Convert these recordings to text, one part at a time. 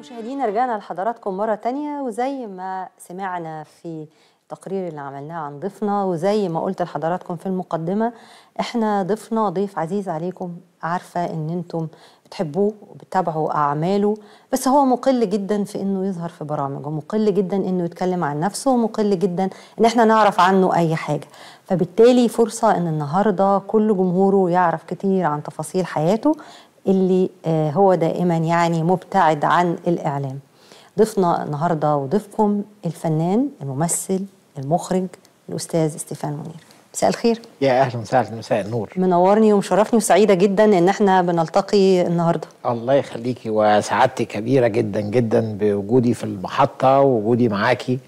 مشاهدينا رجعنا لحضراتكم مرة تانية وزي ما سمعنا في التقرير اللي عملناه عن ضيفنا وزي ما قلت لحضراتكم في المقدمة احنا ضيفنا ضيف عزيز عليكم عارفة ان انتم بتحبوه وبتتابعوا أعماله بس هو مقل جدا في انه يظهر في برامج ومقل جدا انه يتكلم عن نفسه ومقل جدا ان احنا نعرف عنه أي حاجة فبالتالي فرصة ان النهاردة كل جمهوره يعرف كتير عن تفاصيل حياته اللي آه، هو دائما يعني مبتعد عن الإعلام ضيفنا النهاردة وضيفكم الفنان الممثل المخرج الأستاذ استيفان منير مساء الخير يا اهلا وسهلا مساء النور منورني ومشرفني وسعيده جدا ان احنا بنلتقي النهارده الله يخليكي وسعادتي كبيره جدا جدا بوجودي في المحطه ووجودي معاكي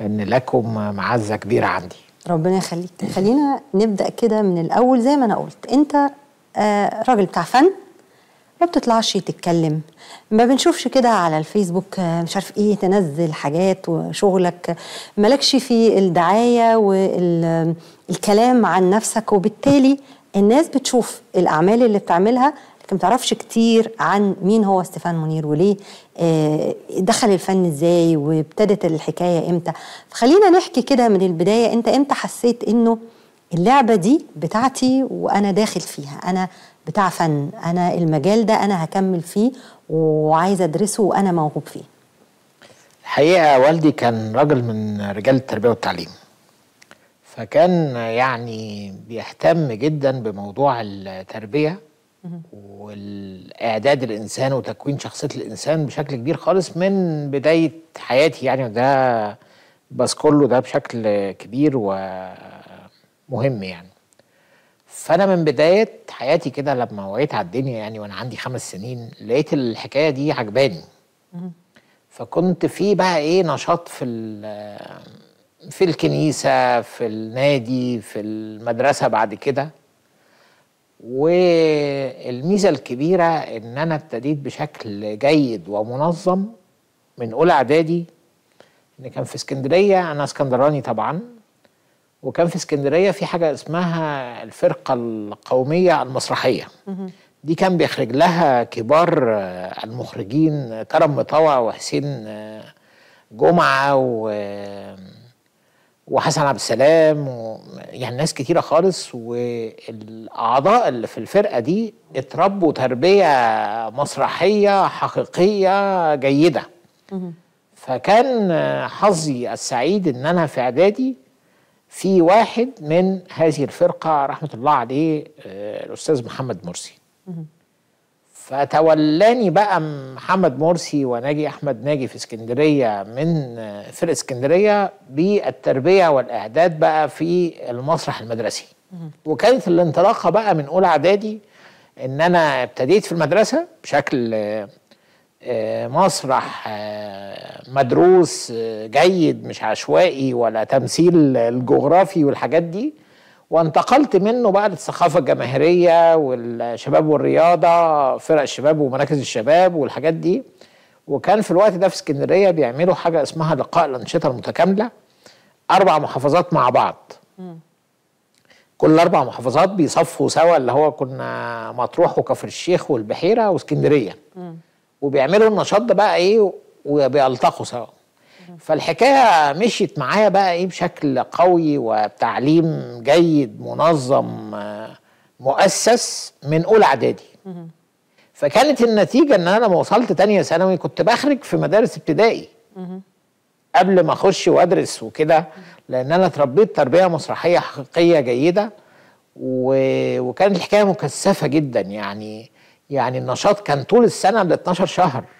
لان لكم معزه كبيره عندي ربنا يخليك خلينا نبدا كده من الاول زي ما انا قلت انت آه، راجل بتاع فن ما بتطلعش تتكلم ما بنشوفش كده على الفيسبوك مش عارف ايه تنزل حاجات وشغلك مالكش في الدعايه والكلام عن نفسك وبالتالي الناس بتشوف الاعمال اللي بتعملها لكن ما تعرفش كتير عن مين هو ستيفان منير وليه آه، دخل الفن ازاي وابتدت الحكايه امتى فخلينا نحكي كده من البدايه انت امتى حسيت انه اللعبه دي بتاعتي وانا داخل فيها انا بتاع فن انا المجال ده انا هكمل فيه وعايزه ادرسه وانا موهوب فيه الحقيقه والدي كان راجل من رجال التربيه والتعليم فكان يعني بيهتم جدا بموضوع التربيه والاعداد الانسان وتكوين شخصيه الانسان بشكل كبير خالص من بدايه حياتي يعني وده بس كله ده بشكل كبير ومهم يعني فانا من بدايه حياتي كده لما وعيت على الدنيا يعني وانا عندي خمس سنين لقيت الحكايه دي عجباني فكنت في بقى ايه نشاط في في الكنيسه في النادي في المدرسه بعد كده والميزه الكبيره ان انا ابتديت بشكل جيد ومنظم من اولى اعدادي ان كان في اسكندريه انا اسكندراني طبعا وكان في اسكندريه في حاجه اسمها الفرقه القوميه المسرحيه دي كان بيخرج لها كبار آه، المخرجين آه، كرم مطوع وحسين آه، جمعه و وحسن عبد السلام و... يعني ناس كتيره خالص والاعضاء اللي في الفرقه دي اتربوا تربيه مسرحيه حقيقيه جيده فكان حظي السعيد ان انا في اعدادي في واحد من هذه الفرقة رحمة الله عليه آه، الأستاذ محمد مرسي فتولاني بقى محمد مرسي وناجي أحمد ناجي في اسكندرية من آه، فرقة اسكندرية بالتربية والإعداد بقى في المسرح المدرسي وكانت الانطلاقة بقى من أولى إعدادي إن أنا ابتديت في المدرسة بشكل آه، آه، مسرح آه، مدروس آه، جيد مش عشوائي ولا تمثيل الجغرافي والحاجات دي وانتقلت منه بقى للثقافة الجماهيرية والشباب والرياضة فرق الشباب ومراكز الشباب والحاجات دي وكان في الوقت ده في اسكندرية بيعملوا حاجة اسمها لقاء الأنشطة المتكاملة أربع محافظات مع بعض كل أربع محافظات بيصفوا سوا اللي هو كنا مطروح وكفر الشيخ والبحيرة واسكندرية مم. وبيعملوا النشاط ده بقى ايه وبيلتقوا سوا فالحكايه مشيت معايا بقى ايه بشكل قوي وبتعليم جيد منظم مؤسس من اولى اعدادي فكانت النتيجه ان انا لما وصلت تانية ثانوي كنت بخرج في مدارس ابتدائي قبل ما اخش وادرس وكده لان انا اتربيت تربيه مسرحيه حقيقيه جيده وكانت الحكايه مكثفه جدا يعني يعني النشاط كان طول السنه ل 12 شهر